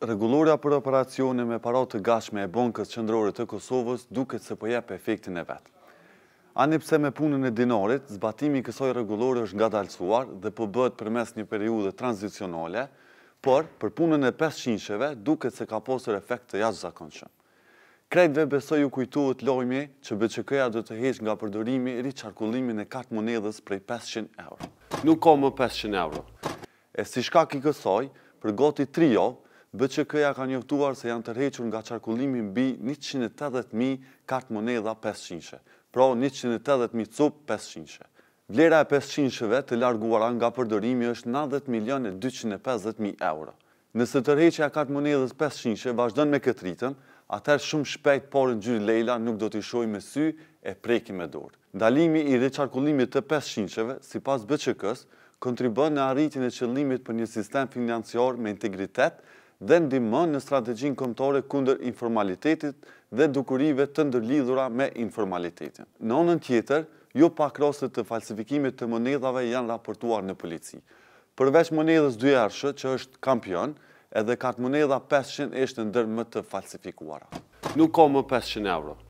regulloria për operacione me parat të gashme e bankës qëndrore të Kosovës duke të se përje po për efektin e vetë. Ani pse me punën e dinarit, zbatimi kësoj regulore është nga dalësuar dhe përbët po për mes një periudet transicionale, por për punën e peshqinsheve duke të se ka posër efekt të jashtë zakonëshëm. Krejt besoj u kujtuot lojmi që BQK-a dhe të heq nga përdorimi i riqarkullimin e kartë monedhës prej 500 euro. Nuk ka më 500 euro. E si shka ki kësoj, për goti trijo, BCK-ja ka njëftuar se janë tërhequr nga qarkullimin bi 180.000 kartë moneda 500-she, pro 180.000 cupë 500-she. Vlera e 500-sheve të larguara nga përdorimi është 90.250.000 euro. Nëse tërheqja kartë monedës 500-she vazhdon me këtë rritën, atër shumë shpejt porën gjyri Lejla nuk do t'i shoj me sy e preki me dorë. Ndalimi i reqarkullimit të 500-sheve, si pas BCK-s, kontribën në arritin e qëllimit për një sistem financiar me integritet, dhe ndimën në strategjin komptore kunder informalitetit dhe dukurive të ndërlidhura me informalitetin. Në onën tjetër, jo pak rostet të falsifikimit të monedhave janë raportuar në polici. Përveç monedhës dy arshë, që është kampion, edhe kartë monedha 500 eshtë ndërmë të falsifikuara. Nuk ka më 500 euro,